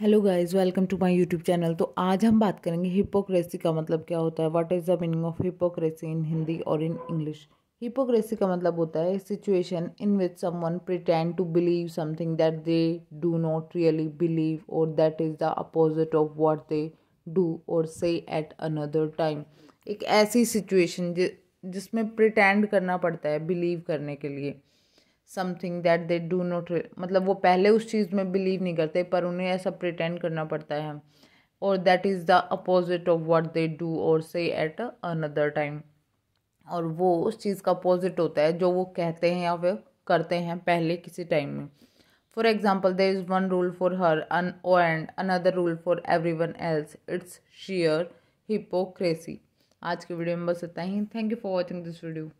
hello guys welcome to my YouTube channel तो आज हम बात करेंगे हिपोक्रेसी का मतलब क्या होता है what is the meaning of hypocrisy in Hindi और इन इंग्लिश हिपोक्रेसी का मतलब होता है situation in which someone pretend to believe something that they do not really believe और that is the opposite of what they do और say at another time एक ऐसी situation जिसमें प्रिटेंड करना पड़ता है बिलीव करने के लिए something that they do not मतलब वो पहले उस चीज़ में बिलीव नहीं करते पर उन्हें ऐसा प्रिटेंड करना पड़ता है और that is the opposite of what they do और से एट अनदर टाइम और वो उस चीज़ का अपोजिट होता है जो वो कहते हैं या वे करते हैं पहले किसी टाइम में for example there is one rule for her अन and another rule for every one else it's share hypocrisy आज के वीडियो में बस इतना ही thank you for watching this video